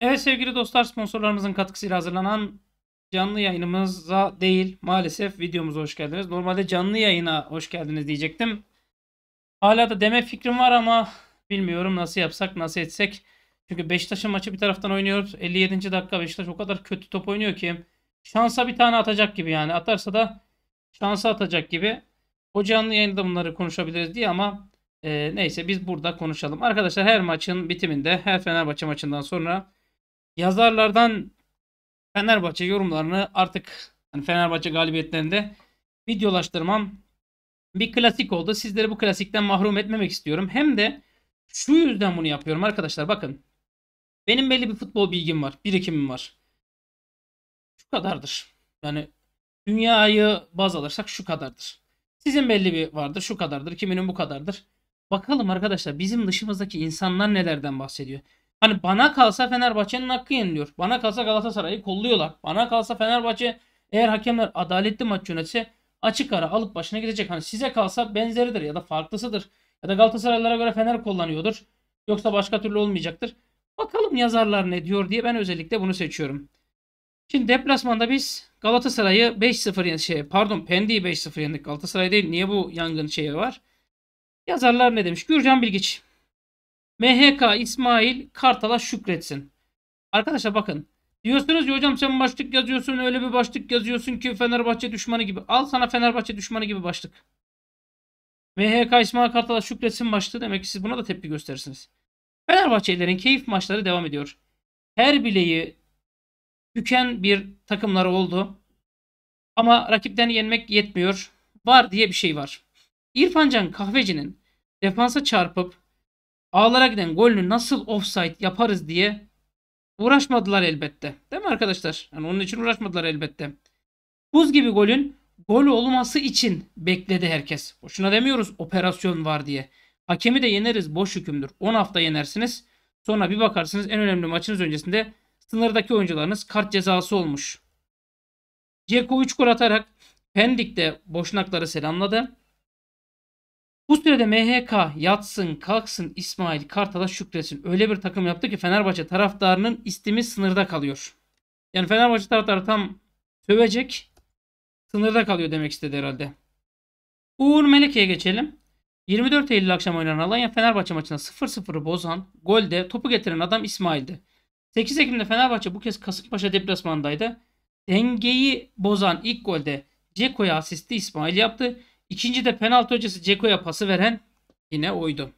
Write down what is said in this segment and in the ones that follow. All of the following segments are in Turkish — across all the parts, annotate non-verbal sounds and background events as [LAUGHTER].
Evet sevgili dostlar sponsorlarımızın katkısıyla hazırlanan canlı yayınımıza değil maalesef videomuza hoş geldiniz. Normalde canlı yayına hoş geldiniz diyecektim. Hala da deme fikrim var ama bilmiyorum nasıl yapsak nasıl etsek. Çünkü Beşiktaş'ın maçı bir taraftan oynuyoruz. 57. dakika Beşiktaş o kadar kötü top oynuyor ki. Şansa bir tane atacak gibi yani. Atarsa da şansa atacak gibi. O canlı yayında bunları konuşabiliriz diye ama e, neyse biz burada konuşalım. Arkadaşlar her maçın bitiminde her Fenerbahçe maçından sonra yazarlardan Fenerbahçe yorumlarını artık hani Fenerbahçe galibiyetlerinde videolaştırmam bir klasik oldu. Sizleri bu klasikten mahrum etmemek istiyorum. Hem de şu yüzden bunu yapıyorum arkadaşlar bakın. Benim belli bir futbol bilgim var, birikimim var. Şu kadardır. Yani dünyayı baz alırsak şu kadardır. Sizin belli bir vardır, şu kadardır. Kiminin bu kadardır. Bakalım arkadaşlar bizim dışımızdaki insanlar nelerden bahsediyor. Hani bana kalsa Fenerbahçe'nin hakkı yeniliyor. Bana kalsa Galatasaray'ı kolluyorlar. Bana kalsa Fenerbahçe eğer hakemler adaletli maç yönetse açık ara alıp başına gidecek. Hani size kalsa benzeridir ya da farklısıdır. Ya da Galatasaraylara göre Fener kullanıyordur. Yoksa başka türlü olmayacaktır. Bakalım yazarlar ne diyor diye ben özellikle bunu seçiyorum. Şimdi deplasmanda biz Galatasaray'ı 5-0 şey pardon Pendik'i 5-0 yendik. Galatasaray değil. Niye bu yangın şeyi var? Yazarlar ne demiş? Gürcan Bilgiç. MHK İsmail Kartal'a şükretsin. Arkadaşlar bakın. Diyorsunuz ya hocam sen başlık yazıyorsun öyle bir başlık yazıyorsun ki Fenerbahçe düşmanı gibi. Al sana Fenerbahçe düşmanı gibi başlık. MHK İsmail Kartal'a şükretsin başlığı demek ki siz buna da tepki gösterirsiniz. Fenerbahçelerin keyif maçları devam ediyor. Her bileği büken bir takımları oldu. Ama rakipten yenmek yetmiyor. Var diye bir şey var. İrfan Can Kahveci'nin defansa çarpıp ağlara giden golünü nasıl offside yaparız diye uğraşmadılar elbette. Değil mi arkadaşlar? Yani onun için uğraşmadılar elbette. Buz gibi golün gol olması için bekledi herkes. Boşuna demiyoruz operasyon var diye. Hakemi de yeneriz boş hükümdür. 10 hafta yenersiniz. Sonra bir bakarsınız en önemli maçınız öncesinde sınırdaki oyuncularınız kart cezası olmuş. Ceko 3 gol atarak Pendik'te boşnakları selamladı. Bu sürede MHK yatsın kalksın İsmail Kartal'a şükresin. Öyle bir takım yaptı ki Fenerbahçe taraftarının istimi sınırda kalıyor. Yani Fenerbahçe taraftarı tam sövecek sınırda kalıyor demek istedi herhalde. Uğur Meleke'ye geçelim. 24 Eylül akşam oynanan Alanya Fenerbahçe maçında 0-0'ı bozan, golde topu getiren adam İsmail'di. 8 Ekim'de Fenerbahçe bu kez Kasımpaşa deplasmandaydı. Dengeyi bozan ilk golde Ceko'ya asisti İsmail yaptı. İkinci de penaltı öncesi Ceko'ya pası veren yine oydu.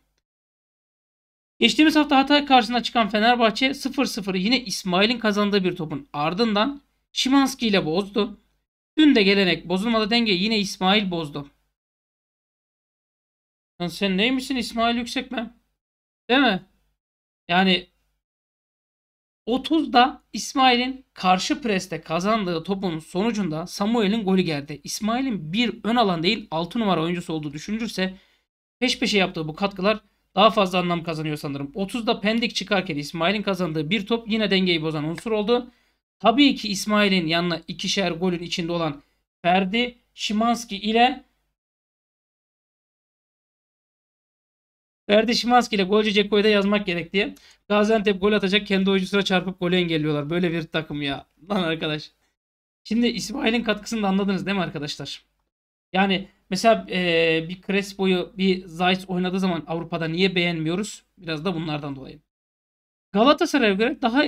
Geçtiğimiz hafta Hatay karşısına çıkan Fenerbahçe 0 0 yine İsmail'in kazandığı bir topun ardından Şimanski ile bozdu. Dün de gelenek bozulmadı denge yine İsmail bozdu. sen neymişsin İsmail Yüksek mi? Değil mi? Yani 30'da İsmail'in karşı preste kazandığı topun sonucunda Samuel'in golü geldi. İsmail'in bir ön alan değil 6 numara oyuncusu olduğu düşünülürse peş peşe yaptığı bu katkılar daha fazla anlam kazanıyor sanırım. 30'da Pendik çıkarken İsmail'in kazandığı bir top yine dengeyi bozan unsur oldu. Tabii ki İsmail'in yanına ikişer golün içinde olan Ferdi, Şimanski ile Erdişmanski ile golcü Ceko'yu da yazmak gerek diye. Gaziantep gol atacak kendi oyuncusuna çarpıp golü engelliyorlar. Böyle bir takım ya. Lan arkadaş. Şimdi İsmail'in katkısını da anladınız değil mi arkadaşlar? Yani mesela e, bir Crespo'yu bir Zayt oynadığı zaman Avrupa'da niye beğenmiyoruz? Biraz da bunlardan dolayı. Galatasaray'a göre daha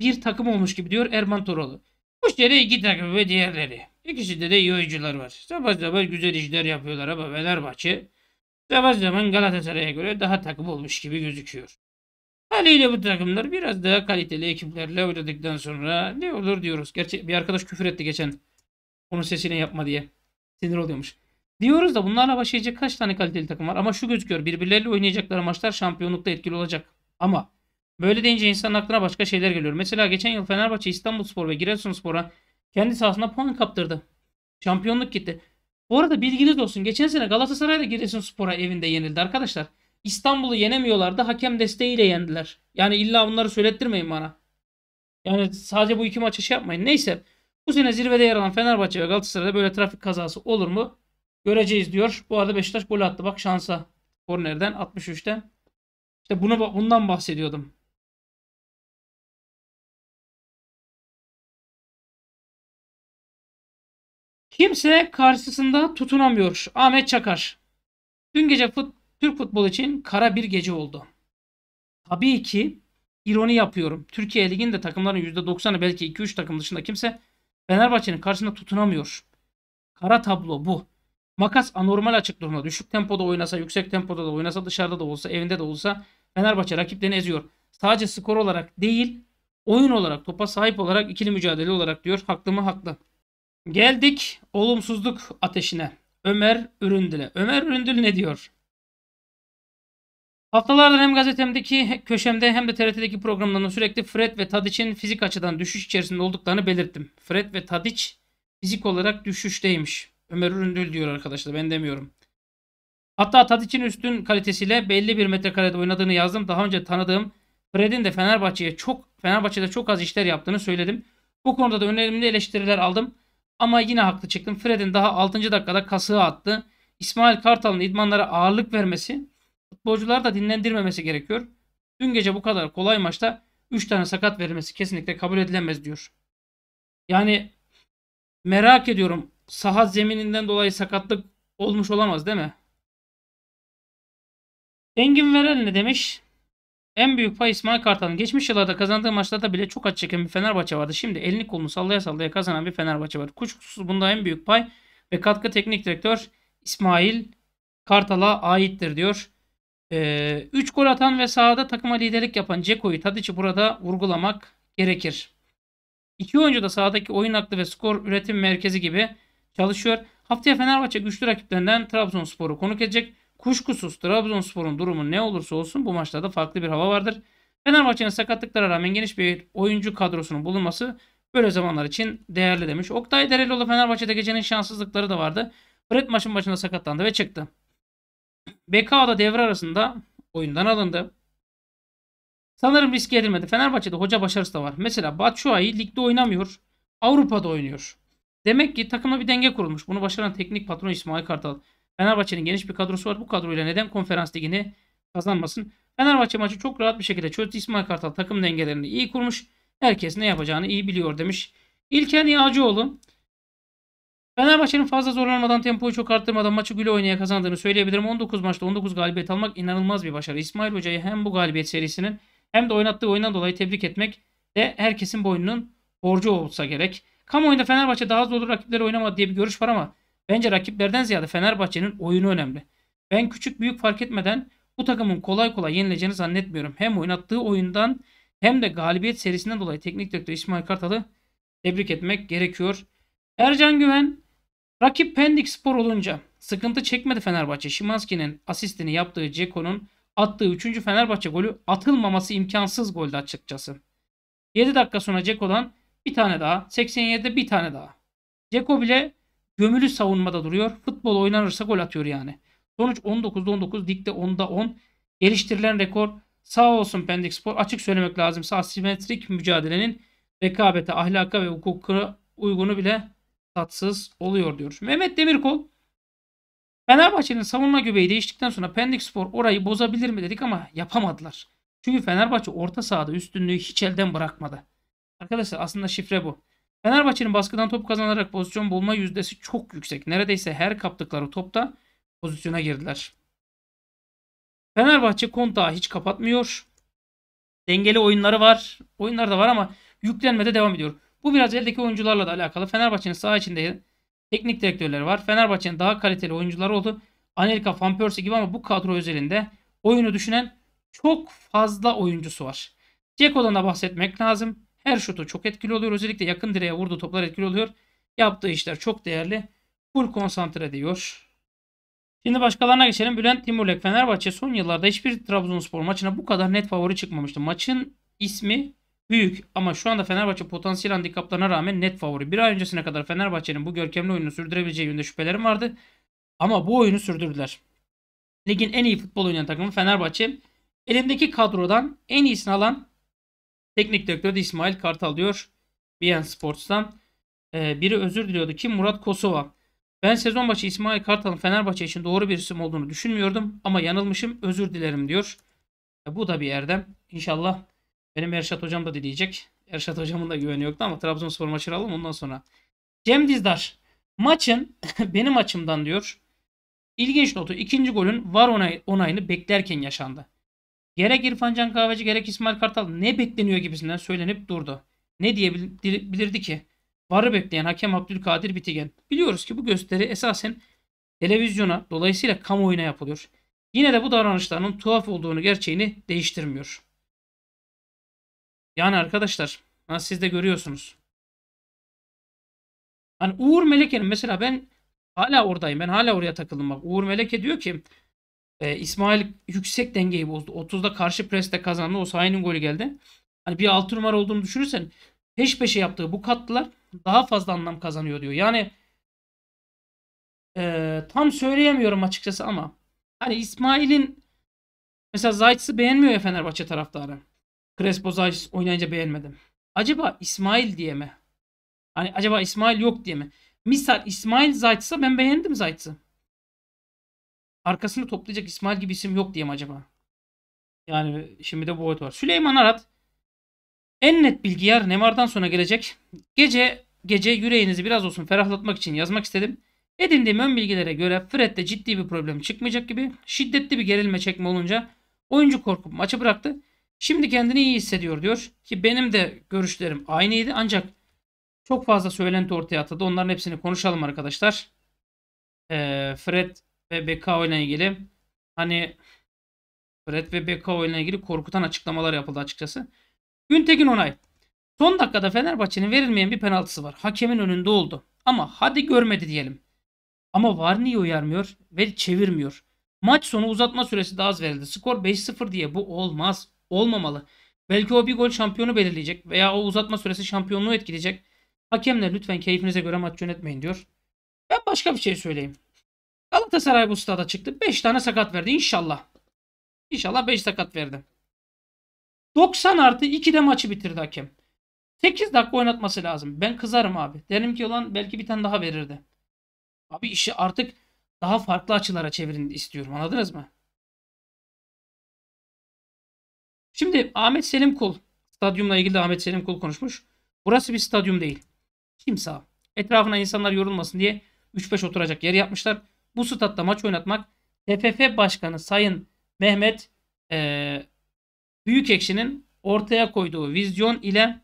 bir takım olmuş gibi diyor Erman Toroğlu. Bu sene iki takım ve diğerleri. İkisinde de iyi oyuncular var. Sabah sabah güzel işler yapıyorlar ama Fenerbahçe zaman Galatasaray'a göre daha takım olmuş gibi gözüküyor. Haliyle bu takımlar biraz daha kaliteli ekiplerle oynadıktan sonra ne olur diyoruz. Gerçi bir arkadaş küfür etti geçen. Onun sesini yapma diye. Sinir oluyormuş. Diyoruz da bunlarla başlayacak kaç tane kaliteli takım var? Ama şu gözüküyor. Birbirleriyle oynayacakları maçlar şampiyonlukta etkili olacak. Ama böyle deyince insanın aklına başka şeyler geliyor. Mesela geçen yıl Fenerbahçe İstanbulspor ve Giresunspor'a kendi sahasında puan kaptırdı. Şampiyonluk gitti. Bu arada bilginiz olsun. Geçen sene Galatasaray da spora evinde yenildi arkadaşlar. İstanbul'u yenemiyorlardı. Hakem desteğiyle yendiler. Yani illa bunları söylettirmeyin bana. Yani sadece bu iki maçı şey yapmayın. Neyse. Bu sene zirvede yer alan Fenerbahçe ve Galatasaray'da böyle trafik kazası olur mu? Göreceğiz diyor. Bu arada Beşiktaş gol attı. Bak şansa. Kornerden 63'ten. İşte bunu, bundan bahsediyordum. Kimse karşısında tutunamıyor. Ahmet Çakar. Dün gece fut, Türk futbolu için kara bir gece oldu. Tabii ki ironi yapıyorum. Türkiye Ligi'nde takımların %90'ı belki 2-3 takım dışında kimse Fenerbahçe'nin karşısında tutunamıyor. Kara tablo bu. Makas anormal açık durumda. Düşük tempoda oynasa, yüksek tempoda da oynasa, dışarıda da olsa, evinde de olsa Fenerbahçe rakiplerini eziyor. Sadece skor olarak değil, oyun olarak, topa sahip olarak, ikili mücadele olarak diyor. Haklı mı? Haklı. Geldik olumsuzluk ateşine. Ömer Üründül'e. Ömer Üründül ne diyor? Haftalardır hem gazetemdeki köşemde hem de TRT'deki programlarında sürekli Fred ve Tadiç'in fizik açıdan düşüş içerisinde olduklarını belirttim. Fred ve Tadiç fizik olarak düşüşteymiş. Ömer Üründül diyor arkadaşlar ben demiyorum. Hatta Tadiç'in üstün kalitesiyle belli bir metrekarede oynadığını yazdım. Daha önce tanıdığım Fred'in de Fenerbahçe'ye çok Fenerbahçe'de çok az işler yaptığını söyledim. Bu konuda da önemli eleştiriler aldım. Ama yine haklı çıktım. Fred'in daha 6. dakikada kasığı attı. İsmail Kartal'ın idmanlara ağırlık vermesi, futbolcular da dinlendirmemesi gerekiyor. Dün gece bu kadar kolay maçta 3 tane sakat verilmesi kesinlikle kabul edilemez diyor. Yani merak ediyorum saha zemininden dolayı sakatlık olmuş olamaz değil mi? Engin Verel ne demiş? En büyük pay İsmail Kartal'ın. Geçmiş yıllarda kazandığı maçlarda bile çok aç çeken bir Fenerbahçe vardı. Şimdi elini kolunu sallaya sallaya kazanan bir Fenerbahçe var. Kuşkusuz bunda en büyük pay ve katkı teknik direktör İsmail Kartal'a aittir diyor. 3 ee, gol atan ve sahada takıma liderlik yapan Ceko'yu Tadic'i burada vurgulamak gerekir. İki oyuncu da sahadaki oyun aklı ve skor üretim merkezi gibi çalışıyor. Haftaya Fenerbahçe güçlü rakiplerinden Trabzonspor'u konuk edecek. Kuşkusuz Trabzonspor'un durumu ne olursa olsun bu maçta da farklı bir hava vardır. Fenerbahçe'nin sakatlıklara rağmen geniş bir oyuncu kadrosunun bulunması böyle zamanlar için değerli demiş. Oktay Derelioğlu Fenerbahçe'de gecenin şanssızlıkları da vardı. Fred maçın başında sakatlandı ve çıktı. BKA da devre arasında oyundan alındı. Sanırım riske edilmedi. Fenerbahçe'de hoca başarısı da var. Mesela Batshuayi ligde oynamıyor. Avrupa'da oynuyor. Demek ki takımda bir denge kurulmuş. Bunu başaran teknik patron İsmail Kartal. Fenerbahçe'nin geniş bir kadrosu var. Bu kadroyla neden konferans ligini kazanmasın? Fenerbahçe maçı çok rahat bir şekilde çözdü. İsmail Kartal takım dengelerini iyi kurmuş. Herkes ne yapacağını iyi biliyor demiş. İlker Yağcıoğlu Fenerbahçe'nin fazla zorlanmadan tempoyu çok arttırmadan maçı güle oynaya kazandığını söyleyebilirim. 19 maçta 19 galibiyet almak inanılmaz bir başarı. İsmail Hoca'yı hem bu galibiyet serisinin hem de oynattığı oyundan dolayı tebrik etmek de herkesin boynunun borcu olsa gerek. Kamuoyunda Fenerbahçe daha zorlu rakipleri oynamadı diye bir görüş var ama Bence rakiplerden ziyade Fenerbahçe'nin oyunu önemli. Ben küçük büyük fark etmeden bu takımın kolay kolay yenileceğini zannetmiyorum. Hem oynattığı oyundan hem de galibiyet serisinden dolayı teknik direktör İsmail Kartal'ı tebrik etmek gerekiyor. Ercan Güven rakip Pendik Spor olunca sıkıntı çekmedi Fenerbahçe. Şimanski'nin asistini yaptığı Ceko'nun attığı 3. Fenerbahçe golü atılmaması imkansız goldü açıkçası. 7 dakika sonra Ceko'dan bir tane daha, 87'de bir tane daha. Ceko bile Gömülü savunmada duruyor. Futbol oynanırsa gol atıyor yani. Sonuç 19'da 19, dikte 10'da 10. Geliştirilen rekor sağ olsun Pendik Spor. Açık söylemek lazımsa simetrik mücadelenin rekabete, ahlaka ve hukukuna uygunu bile tatsız oluyor diyor. Mehmet Demirkol Fenerbahçe'nin savunma göbeği değiştikten sonra Pendik Spor orayı bozabilir mi dedik ama yapamadılar. Çünkü Fenerbahçe orta sahada üstünlüğü hiç elden bırakmadı. Arkadaşlar aslında şifre bu. Fenerbahçe'nin baskıdan top kazanarak pozisyon bulma yüzdesi çok yüksek. Neredeyse her kaptıkları topta pozisyona girdiler. Fenerbahçe kontağı hiç kapatmıyor. Dengeli oyunları var. Oyunlar da var ama yüklenmede devam ediyor. Bu biraz eldeki oyuncularla da alakalı. Fenerbahçe'nin saha içinde teknik direktörleri var. Fenerbahçe'nin daha kaliteli oyuncuları oldu. Anelka, Van Persie gibi ama bu kadro özelinde oyunu düşünen çok fazla oyuncusu var. Ceko'dan da bahsetmek lazım. Her şutu çok etkili oluyor. Özellikle yakın direğe vurduğu toplar etkili oluyor. Yaptığı işler çok değerli. Full konsantre diyor. Şimdi başkalarına geçelim. Bülent Timurlek Fenerbahçe son yıllarda hiçbir Trabzonspor maçına bu kadar net favori çıkmamıştı. Maçın ismi büyük ama şu anda Fenerbahçe potansiyel handikaplarına rağmen net favori. Bir ay öncesine kadar Fenerbahçe'nin bu görkemli oyunu sürdürebileceği yönünde şüphelerim vardı. Ama bu oyunu sürdürdüler. Ligin en iyi futbol oynayan takımı Fenerbahçe. Elindeki kadrodan en iyisini alan Teknik direktör de İsmail Kartal diyor. BN Sports'tan. Ee, biri özür diliyordu ki Murat Kosova. Ben sezon başı İsmail Kartal'ın Fenerbahçe için doğru bir isim olduğunu düşünmüyordum ama yanılmışım özür dilerim diyor. E, bu da bir erdem. İnşallah benim Erşat hocam da dileyecek. Erşat hocamın da güveni yoktu ama Trabzonspor maçı alalım ondan sonra. Cem Dizdar maçın [LAUGHS] benim açımdan diyor. İlginç notu ikinci golün var onay, onayını beklerken yaşandı. Gerek İrfan Can Kahveci gerek İsmail Kartal ne bekleniyor gibisinden söylenip durdu. Ne diyebilirdi ki? Varı bekleyen hakem Abdülkadir Bitigen. Biliyoruz ki bu gösteri esasen televizyona dolayısıyla kamuoyuna yapılıyor. Yine de bu davranışlarının tuhaf olduğunu gerçeğini değiştirmiyor. Yani arkadaşlar siz de görüyorsunuz. Hani Uğur Meleke'nin mesela ben hala oradayım. Ben hala oraya takıldım. Bak Uğur Meleke diyor ki e, İsmail yüksek dengeyi bozdu. 30'da karşı preste kazandı. O Sahin'in golü geldi. Hani bir 6 numara olduğunu düşünürsen peş peşe yaptığı bu katlılar daha fazla anlam kazanıyor diyor. Yani e, tam söyleyemiyorum açıkçası ama hani İsmail'in mesela Zayt'sı beğenmiyor ya Fenerbahçe taraftarı. Crespo Zayt oynayınca beğenmedim. Acaba İsmail diye mi? Hani acaba İsmail yok diye mi? Misal İsmail Zayt'sa ben beğendim Zayt'sı arkasını toplayacak İsmail gibi isim yok diye mi acaba? Yani şimdi de bu boyut var. Süleyman Arat en net bilgi yer Nemar'dan sonra gelecek. Gece gece yüreğinizi biraz olsun ferahlatmak için yazmak istedim. Edindiğim ön bilgilere göre Fred'de ciddi bir problem çıkmayacak gibi şiddetli bir gerilme çekme olunca oyuncu korkup maçı bıraktı. Şimdi kendini iyi hissediyor diyor ki benim de görüşlerim aynıydı ancak çok fazla söylenti ortaya atıldı. Onların hepsini konuşalım arkadaşlar. Ee, Fred ve Beka ile ilgili hani Fred ve Beka ile ilgili korkutan açıklamalar yapıldı açıkçası. Güntekin Onay. Son dakikada Fenerbahçe'nin verilmeyen bir penaltısı var. Hakemin önünde oldu. Ama hadi görmedi diyelim. Ama VAR niye uyarmıyor ve çevirmiyor? Maç sonu uzatma süresi daha az verildi. Skor 5-0 diye bu olmaz. Olmamalı. Belki o bir gol şampiyonu belirleyecek veya o uzatma süresi şampiyonluğu etkileyecek. Hakemler lütfen keyfinize göre maç yönetmeyin diyor. Ben başka bir şey söyleyeyim. Galatasaray bu stada çıktı. 5 tane sakat verdi inşallah. İnşallah 5 sakat verdi. 90 artı 2'de maçı bitirdi hakem. 8 dakika oynatması lazım. Ben kızarım abi. Derim ki olan belki bir tane daha verirdi. Abi işi artık daha farklı açılara çevirin istiyorum. Anladınız mı? Şimdi Ahmet Selim Kul. Stadyumla ilgili Ahmet Selim Kul konuşmuş. Burası bir stadyum değil. Kimse. Etrafına insanlar yorulmasın diye 3-5 oturacak yer yapmışlar bu statta maç oynatmak TFF Başkanı Sayın Mehmet e, Büyükekşi'nin ortaya koyduğu vizyon ile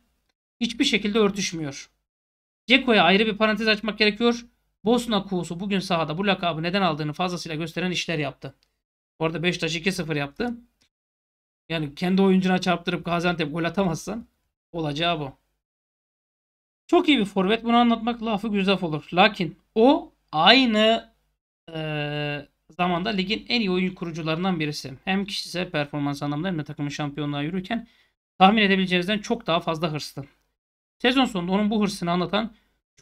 hiçbir şekilde örtüşmüyor. Ceko'ya ayrı bir parantez açmak gerekiyor. Bosna kuğusu bugün sahada bu lakabı neden aldığını fazlasıyla gösteren işler yaptı. Bu arada Beşiktaş 2-0 yaptı. Yani kendi oyuncuna çarptırıp Gaziantep gol atamazsan olacağı bu. Çok iyi bir forvet bunu anlatmak lafı güzel olur. Lakin o aynı zamanda ligin en iyi oyun kurucularından birisi. Hem kişisel performans anlamında hem de takımın şampiyonluğa yürürken tahmin edebileceğinizden çok daha fazla hırslı. Sezon sonunda onun bu hırsını anlatan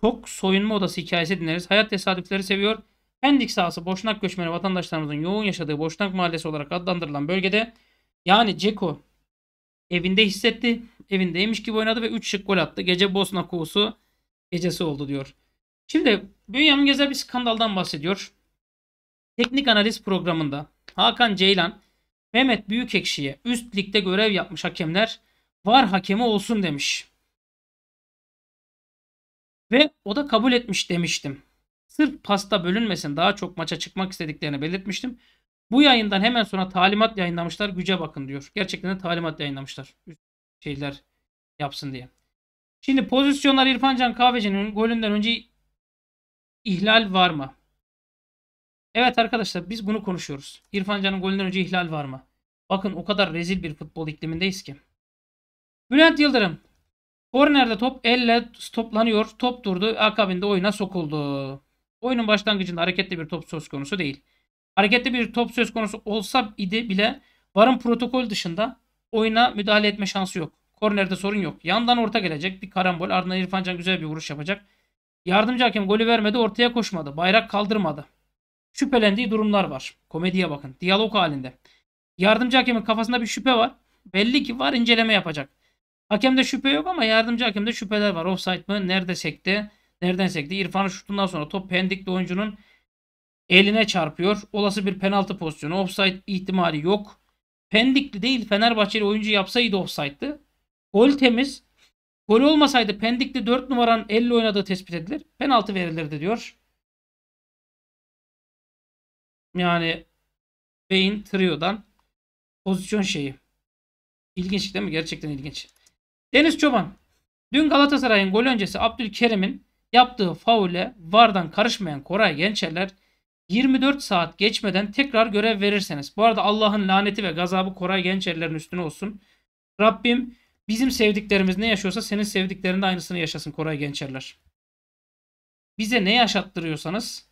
çok soyunma odası hikayesi dinleriz. Hayat tesadüfleri seviyor. Pendik sahası Boşnak göçmeni vatandaşlarımızın yoğun yaşadığı Boşnak Mahallesi olarak adlandırılan bölgede yani Ceko evinde hissetti. Evindeymiş gibi oynadı ve 3 şık gol attı. Gece Bosna kovusu gecesi oldu diyor. Şimdi Bünyamin Gezer bir skandaldan bahsediyor. Teknik analiz programında Hakan Ceylan, Mehmet Büyükekşi'ye üst ligde görev yapmış hakemler var hakemi olsun demiş. Ve o da kabul etmiş demiştim. Sırf pasta bölünmesin daha çok maça çıkmak istediklerini belirtmiştim. Bu yayından hemen sonra talimat yayınlamışlar güce bakın diyor. Gerçekten de talimat yayınlamışlar. Şeyler yapsın diye. Şimdi pozisyonlar İrfan Can Kahveci'nin golünden önce ihlal var mı? Evet arkadaşlar biz bunu konuşuyoruz. İrfan Can'ın golünden önce ihlal var mı? Bakın o kadar rezil bir futbol iklimindeyiz ki. Bülent Yıldırım. Kornerde top elle toplanıyor. Top durdu. Akabinde oyuna sokuldu. Oyunun başlangıcında hareketli bir top söz konusu değil. Hareketli bir top söz konusu olsa idi bile varın protokol dışında oyuna müdahale etme şansı yok. Kornerde sorun yok. Yandan orta gelecek. Bir karambol. Ardından İrfan Can güzel bir vuruş yapacak. Yardımcı hakem golü vermedi. Ortaya koşmadı. Bayrak kaldırmadı şüphelendiği durumlar var. Komediye bakın. Diyalog halinde. Yardımcı hakemin kafasında bir şüphe var. Belli ki var inceleme yapacak. Hakemde şüphe yok ama yardımcı hakemde şüpheler var. Offside mı? Nerede sekti? Nereden sekti? İrfan'ın şutundan sonra top pendikli oyuncunun eline çarpıyor. Olası bir penaltı pozisyonu. Offside ihtimali yok. Pendikli değil Fenerbahçeli oyuncu yapsaydı offside'dı. Gol temiz. Gol olmasaydı Pendikli 4 numaranın elle oynadığı tespit edilir. Penaltı verilirdi diyor. Yani beyin Trio'dan pozisyon şeyi. İlginç değil mi? Gerçekten ilginç. Deniz Çoban. Dün Galatasaray'ın gol öncesi Abdülkerim'in yaptığı faule vardan karışmayan Koray Gençerler 24 saat geçmeden tekrar görev verirseniz. Bu arada Allah'ın laneti ve gazabı Koray Gençerler'in üstüne olsun. Rabbim bizim sevdiklerimiz ne yaşıyorsa senin sevdiklerinde aynısını yaşasın Koray Gençerler. Bize ne yaşattırıyorsanız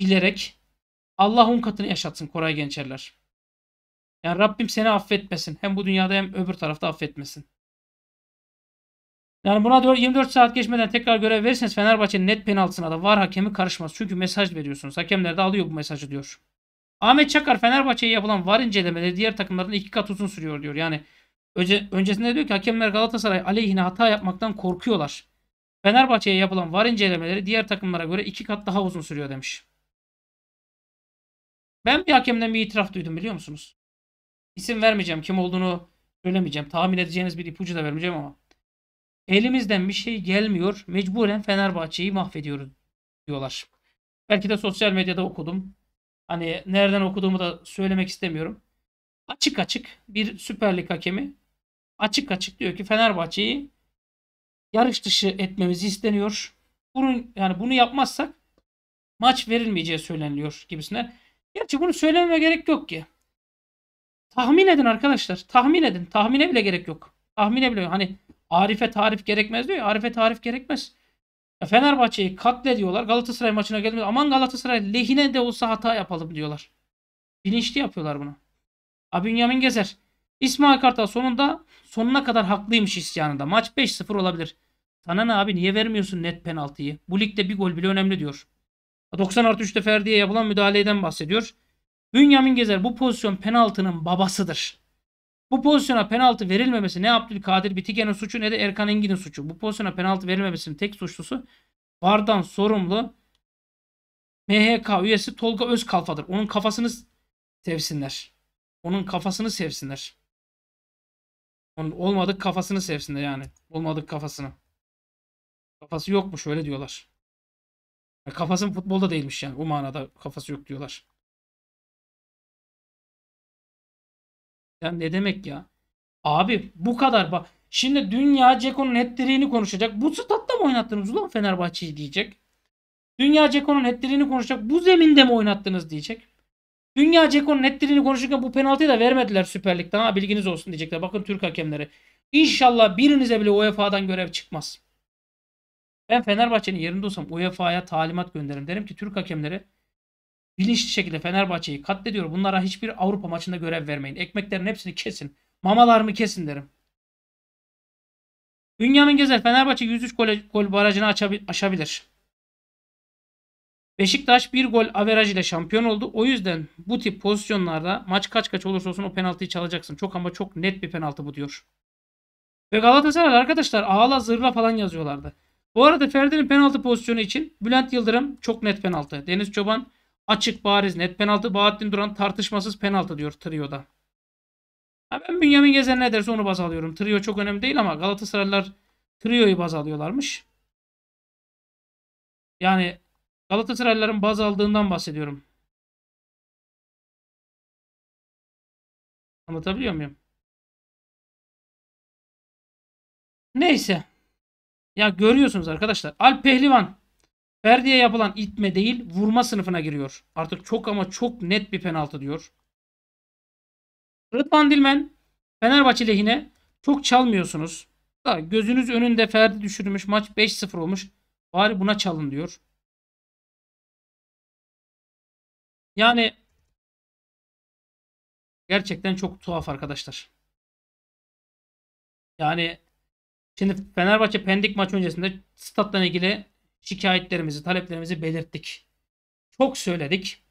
bilerek Allah on katını yaşatsın Koray Gençerler. Yani Rabbim seni affetmesin. Hem bu dünyada hem öbür tarafta affetmesin. Yani buna 24 saat geçmeden tekrar görev verirseniz Fenerbahçe'nin net penaltısına da var hakemi karışmaz. Çünkü mesaj veriyorsunuz. Hakemler de alıyor bu mesajı diyor. Ahmet Çakar Fenerbahçe'ye yapılan var incelemeleri diğer takımların iki kat uzun sürüyor diyor. Yani önce, öncesinde diyor ki hakemler Galatasaray aleyhine hata yapmaktan korkuyorlar. Fenerbahçe'ye yapılan var incelemeleri diğer takımlara göre iki kat daha uzun sürüyor demiş. Ben bir hakemden bir itiraf duydum biliyor musunuz? İsim vermeyeceğim. Kim olduğunu söylemeyeceğim. Tahmin edeceğiniz bir ipucu da vermeyeceğim ama. Elimizden bir şey gelmiyor. Mecburen Fenerbahçe'yi mahvediyoruz diyorlar. Belki de sosyal medyada okudum. Hani nereden okuduğumu da söylemek istemiyorum. Açık açık bir Süper Lig hakemi açık açık diyor ki Fenerbahçe'yi yarış dışı etmemiz isteniyor. Bunun yani bunu yapmazsak maç verilmeyeceği söyleniliyor gibisine. Gerçi bunu söylememe gerek yok ki. Tahmin edin arkadaşlar. Tahmin edin. Tahmine bile gerek yok. Tahmine bile yok. Hani Arif'e tarif gerekmez diyor ya. Arif'e tarif gerekmez. Ya Fenerbahçe'yi katlediyorlar. Galatasaray maçına gelmiyor. Aman Galatasaray lehine de olsa hata yapalım diyorlar. Bilinçli yapıyorlar bunu. Abünyamin Gezer. İsmail Kartal sonunda sonuna kadar haklıymış isyanında. Maç 5-0 olabilir. Sana ne abi niye vermiyorsun net penaltıyı? Bu ligde bir gol bile önemli diyor. 90 artı 3'te Ferdi'ye yapılan müdahaleden bahsediyor. Bünyamin Gezer bu pozisyon penaltının babasıdır. Bu pozisyona penaltı verilmemesi ne Abdülkadir Bitigen'in suçu ne de Erkan Engin'in suçu. Bu pozisyona penaltı verilmemesinin tek suçlusu VAR'dan sorumlu MHK üyesi Tolga Özkalfa'dır. Onun kafasını sevsinler. Onun kafasını sevsinler. Onun olmadık kafasını sevsinler yani. Olmadık kafasını. Kafası yokmuş öyle diyorlar. Yani futbolda değilmiş yani. O manada kafası yok diyorlar. Ya ne demek ya? Abi bu kadar bak. Şimdi dünya Ceko'nun netliğini konuşacak. Bu statta mı oynattınız ulan Fenerbahçe'yi diyecek. Dünya Ceko'nun netliğini konuşacak. Bu zeminde mi oynattınız diyecek. Dünya Ceko'nun netliğini konuşurken bu penaltıyı da vermediler Süper Lig'den. Ha bilginiz olsun diyecekler. Bakın Türk hakemleri. İnşallah birinize bile UEFA'dan görev çıkmaz. Ben Fenerbahçe'nin yerinde olsam UEFA'ya talimat gönderirim. Derim ki Türk hakemleri bilinçli şekilde Fenerbahçe'yi katlediyor. Bunlara hiçbir Avrupa maçında görev vermeyin. Ekmeklerin hepsini kesin. Mamalarımı kesin derim. Ünyamin Gezer Fenerbahçe 103 gol, gol barajını aşabilir. Beşiktaş bir gol averaj ile şampiyon oldu. O yüzden bu tip pozisyonlarda maç kaç kaç olursa olsun o penaltıyı çalacaksın. Çok ama çok net bir penaltı bu diyor. Ve Galatasaray arkadaşlar ağla zırla falan yazıyorlardı. Bu arada Ferdi'nin penaltı pozisyonu için Bülent Yıldırım çok net penaltı. Deniz Çoban açık bariz net penaltı. Bahattin Duran tartışmasız penaltı diyor Trio'da. Ha ben Bünyamin Gezer ne derse onu baz alıyorum. Trio çok önemli değil ama Galatasaraylılar Trio'yu baz alıyorlarmış. Yani Galatasaraylıların baz aldığından bahsediyorum. Anlatabiliyor muyum? Neyse. Ya görüyorsunuz arkadaşlar. Alp Pehlivan Ferdi'ye yapılan itme değil vurma sınıfına giriyor. Artık çok ama çok net bir penaltı diyor. Rıdvan Dilmen Fenerbahçe lehine çok çalmıyorsunuz. Da gözünüz önünde Ferdi düşürmüş maç 5-0 olmuş. Bari buna çalın diyor. Yani gerçekten çok tuhaf arkadaşlar. Yani Şimdi Fenerbahçe Pendik maç öncesinde statla ilgili şikayetlerimizi, taleplerimizi belirttik. Çok söyledik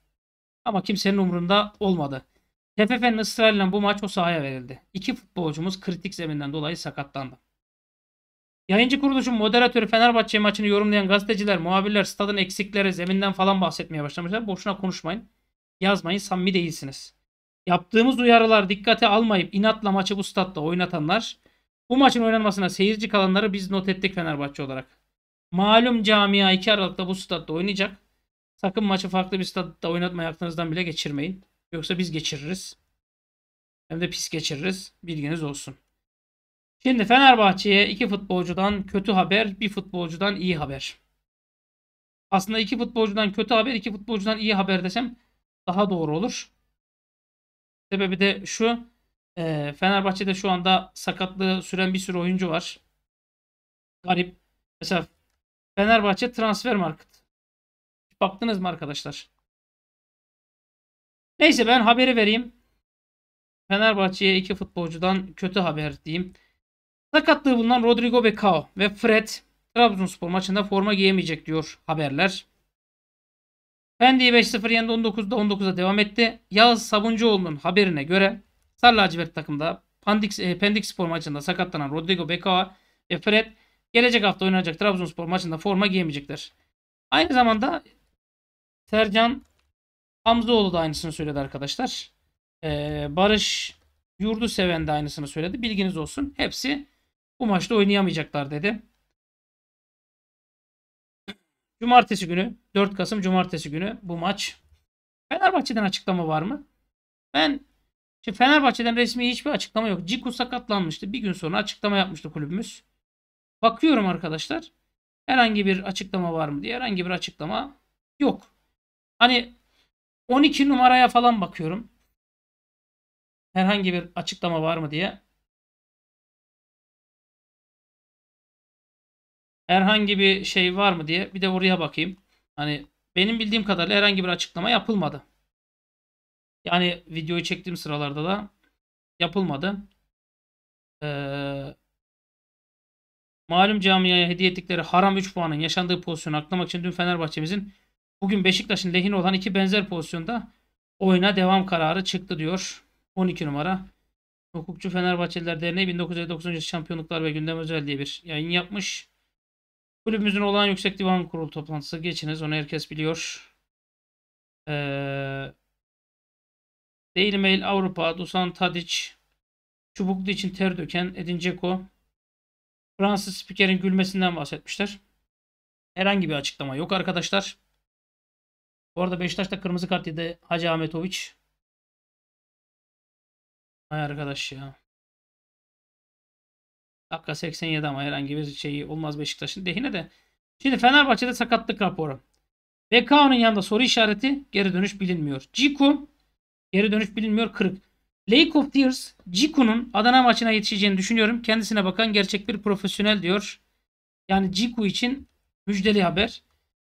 ama kimsenin umurunda olmadı. TFF'nin ısrarıyla bu maç o sahaya verildi. İki futbolcumuz kritik zeminden dolayı sakatlandı. Yayıncı kuruluşun moderatörü Fenerbahçe maçını yorumlayan gazeteciler, muhabirler stadın eksikleri, zeminden falan bahsetmeye başlamışlar. Boşuna konuşmayın. Yazmayın, samimi değilsiniz. Yaptığımız uyarılar dikkate almayıp inatla maçı bu statta oynatanlar bu maçın oynanmasına seyirci kalanları biz not ettik Fenerbahçe olarak. Malum camia 2 Aralık'ta bu statta oynayacak. Sakın maçı farklı bir statta oynatmayı aklınızdan bile geçirmeyin. Yoksa biz geçiririz. Hem de pis geçiririz. Bilginiz olsun. Şimdi Fenerbahçe'ye iki futbolcudan kötü haber, bir futbolcudan iyi haber. Aslında iki futbolcudan kötü haber, iki futbolcudan iyi haber desem daha doğru olur. Sebebi de şu. E, Fenerbahçe'de şu anda sakatlığı süren bir sürü oyuncu var. Garip. Mesela Fenerbahçe transfer market. Baktınız mı arkadaşlar? Neyse ben haberi vereyim. Fenerbahçe'ye iki futbolcudan kötü haber diyeyim. Sakatlığı bulunan Rodrigo Becao ve Fred Trabzonspor maçında forma giyemeyecek diyor haberler. Fendi 5-0 yendi 19'da 19'a devam etti. Yağız Sabuncuoğlu'nun haberine göre Sarı lacivert takımda Pandik, e, Pendik Spor maçında sakatlanan Rodrigo Becao ve Fred gelecek hafta oynanacak Trabzonspor maçında forma giyemeyecekler. Aynı zamanda Sercan Hamzoğlu da aynısını söyledi arkadaşlar. Ee, Barış Yurdu Seven de aynısını söyledi. Bilginiz olsun. Hepsi bu maçta oynayamayacaklar dedi. Cumartesi günü 4 Kasım Cumartesi günü bu maç. Fenerbahçe'den açıklama var mı? Ben Şimdi Fenerbahçe'den resmi hiçbir açıklama yok. Ciku sakatlanmıştı. Bir gün sonra açıklama yapmıştı kulübümüz. Bakıyorum arkadaşlar. Herhangi bir açıklama var mı diye. Herhangi bir açıklama yok. Hani 12 numaraya falan bakıyorum. Herhangi bir açıklama var mı diye. Herhangi bir şey var mı diye. Bir de oraya bakayım. Hani benim bildiğim kadarıyla herhangi bir açıklama yapılmadı. Yani videoyu çektiğim sıralarda da yapılmadı. Ee, malum camiaya hediye ettikleri haram 3 puanın yaşandığı pozisyonu aklamak için dün Fenerbahçe'mizin bugün Beşiktaş'ın lehine olan iki benzer pozisyonda oyuna devam kararı çıktı diyor. 12 numara. Hukukçu Fenerbahçeliler Derneği 1959. Şampiyonluklar ve Gündem Özel diye bir yayın yapmış. Kulübümüzün olağan yüksek divan kurulu toplantısı geçiniz. Onu herkes biliyor. Ee, Daily Mail Avrupa, Dusan Tadic, Çubuklu için ter döken Edin Dzeko, Fransız spikerin gülmesinden bahsetmişler. Herhangi bir açıklama yok arkadaşlar. Bu arada Beşiktaş'ta kırmızı kart yedi Hacı Ahmetoviç. Ay arkadaş ya. Dakika 87 ama herhangi bir şey olmaz Beşiktaş'ın dehine de. Şimdi Fenerbahçe'de sakatlık raporu. BKO'nun yanında soru işareti geri dönüş bilinmiyor. Ciku Geri dönüş bilinmiyor kırık. Lake of Tears, Ciku'nun Adana maçına yetişeceğini düşünüyorum. Kendisine bakan gerçek bir profesyonel diyor. Yani Ciku için müjdeli haber.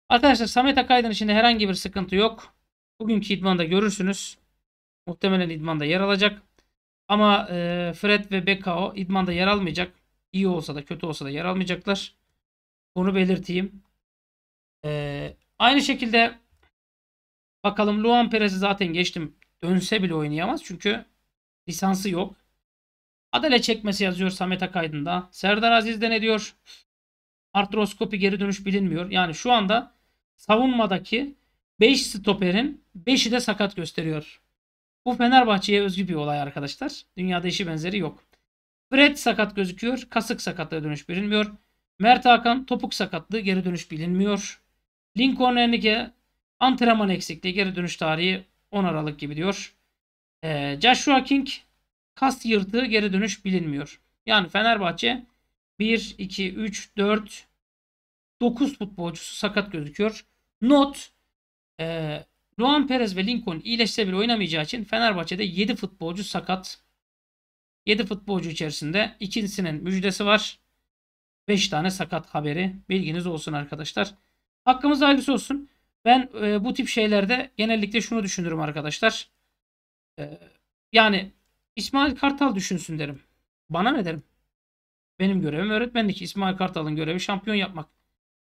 Arkadaşlar Samet Akaydın için de herhangi bir sıkıntı yok. Bugünkü idmanda görürsünüz. Muhtemelen idmanda yer alacak. Ama e, Fred ve Bekao idmanda yer almayacak. İyi olsa da kötü olsa da yer almayacaklar. Bunu belirteyim. E, aynı şekilde bakalım Luan Perez'i zaten geçtim dönse bile oynayamaz. Çünkü lisansı yok. Adale çekmesi yazıyor Samet Akaydın'da. Serdar Aziz de ne diyor? Artroskopi geri dönüş bilinmiyor. Yani şu anda savunmadaki 5 stoperin 5'i de sakat gösteriyor. Bu Fenerbahçe'ye özgü bir olay arkadaşlar. Dünyada işi benzeri yok. Fred sakat gözüküyor. Kasık sakatlığı dönüş bilinmiyor. Mert Hakan topuk sakatlığı geri dönüş bilinmiyor. Lincoln Enrique antrenman eksikliği geri dönüş tarihi 10 Aralık gibi diyor. E, Joshua King kas yırtığı geri dönüş bilinmiyor. Yani Fenerbahçe 1, 2, 3, 4, 9 futbolcusu sakat gözüküyor. Not e, Luan Perez ve Lincoln iyileşse bile oynamayacağı için Fenerbahçe'de 7 futbolcu sakat. 7 futbolcu içerisinde ikincisinin müjdesi var. 5 tane sakat haberi. Bilginiz olsun arkadaşlar. Hakkımız hayırlısı olsun. Ben e, bu tip şeylerde genellikle şunu düşünürüm arkadaşlar. E, yani İsmail Kartal düşünsün derim. Bana ne derim? Benim görevim öğretmenlik. İsmail Kartal'ın görevi şampiyon yapmak.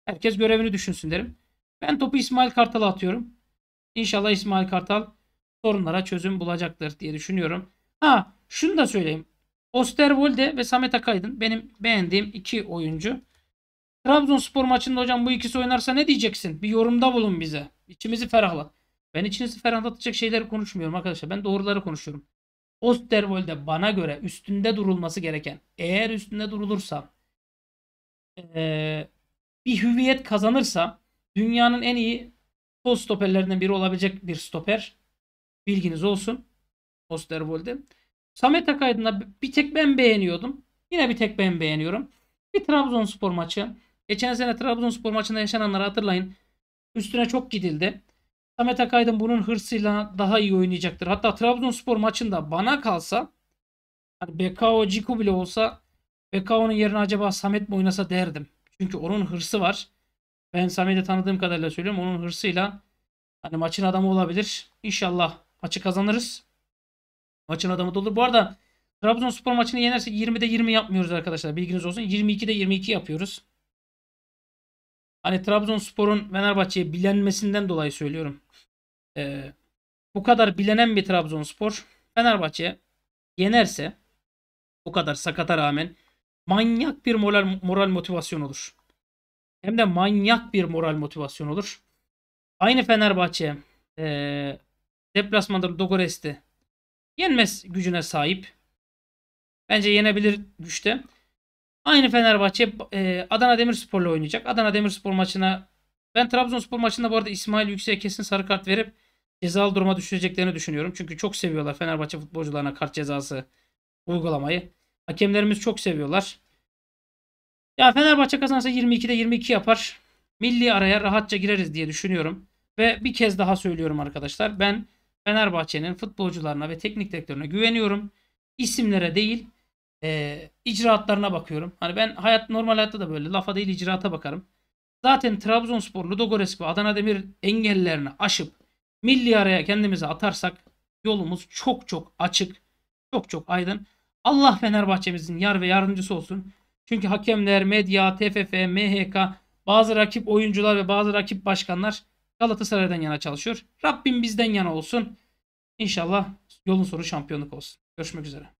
Herkes görevini düşünsün derim. Ben topu İsmail Kartal'a atıyorum. İnşallah İsmail Kartal sorunlara çözüm bulacaktır diye düşünüyorum. Ha şunu da söyleyeyim. Osterwolde ve Samet Akaydın benim beğendiğim iki oyuncu. Trabzonspor maçında hocam bu ikisi oynarsa ne diyeceksin? Bir yorumda bulun bize. İçimizi ferahla. Ben içinizi ferahlatacak şeyleri konuşmuyorum arkadaşlar. Ben doğruları konuşuyorum. Osterwold'e bana göre üstünde durulması gereken eğer üstünde durulursa ee, bir hüviyet kazanırsa dünyanın en iyi sol stoperlerinden biri olabilecek bir stoper. Bilginiz olsun. Osterwold'e. Samet Akaydın'a bir tek ben beğeniyordum. Yine bir tek ben beğeniyorum. Bir Trabzonspor maçı. Geçen sene Trabzonspor maçında yaşananları hatırlayın. Üstüne çok gidildi. Samet Akaydın bunun hırsıyla daha iyi oynayacaktır. Hatta Trabzonspor maçında bana kalsa hani Bekao Ciku bile olsa Bekao'nun yerine acaba Samet mi oynasa derdim. Çünkü onun hırsı var. Ben Samet'i tanıdığım kadarıyla söylüyorum. Onun hırsıyla hani maçın adamı olabilir. İnşallah maçı kazanırız. Maçın adamı da olur. Bu arada Trabzonspor maçını yenerse 20'de 20 yapmıyoruz arkadaşlar. Bilginiz olsun. 22'de 22 yapıyoruz. Hani Trabzonspor'un Fenerbahçe'ye bilenmesinden dolayı söylüyorum. Ee, bu kadar bilenen bir Trabzonspor Fenerbahçe yenerse bu kadar sakata rağmen manyak bir moral, moral motivasyon olur. Hem de manyak bir moral motivasyon olur. Aynı Fenerbahçe e, deplasmanda Dogores'te yenmez gücüne sahip. Bence yenebilir güçte. Aynı Fenerbahçe e, Adana Demirspor'la oynayacak. Adana Demirspor maçına ben Trabzonspor maçında bu arada İsmail Yüksek'e kesin sarı kart verip cezalı duruma düşüreceklerini düşünüyorum. Çünkü çok seviyorlar Fenerbahçe futbolcularına kart cezası uygulamayı. Hakemlerimiz çok seviyorlar. Ya Fenerbahçe kazansa 22'de 22 yapar. Milli araya rahatça gireriz diye düşünüyorum. Ve bir kez daha söylüyorum arkadaşlar. Ben Fenerbahçe'nin futbolcularına ve teknik direktörüne güveniyorum. İsimlere değil e, icraatlarına bakıyorum. Hani ben hayat normal hayatta da böyle lafa değil icraata bakarım. Zaten Trabzonspor, Ludogorets, ve Adana Demir engellerini aşıp milli araya kendimizi atarsak yolumuz çok çok açık. Çok çok aydın. Allah Fenerbahçe'mizin yar ve yardımcısı olsun. Çünkü hakemler, medya, TFF, MHK, bazı rakip oyuncular ve bazı rakip başkanlar Galatasaray'dan yana çalışıyor. Rabbim bizden yana olsun. İnşallah yolun sonu şampiyonluk olsun. Görüşmek üzere.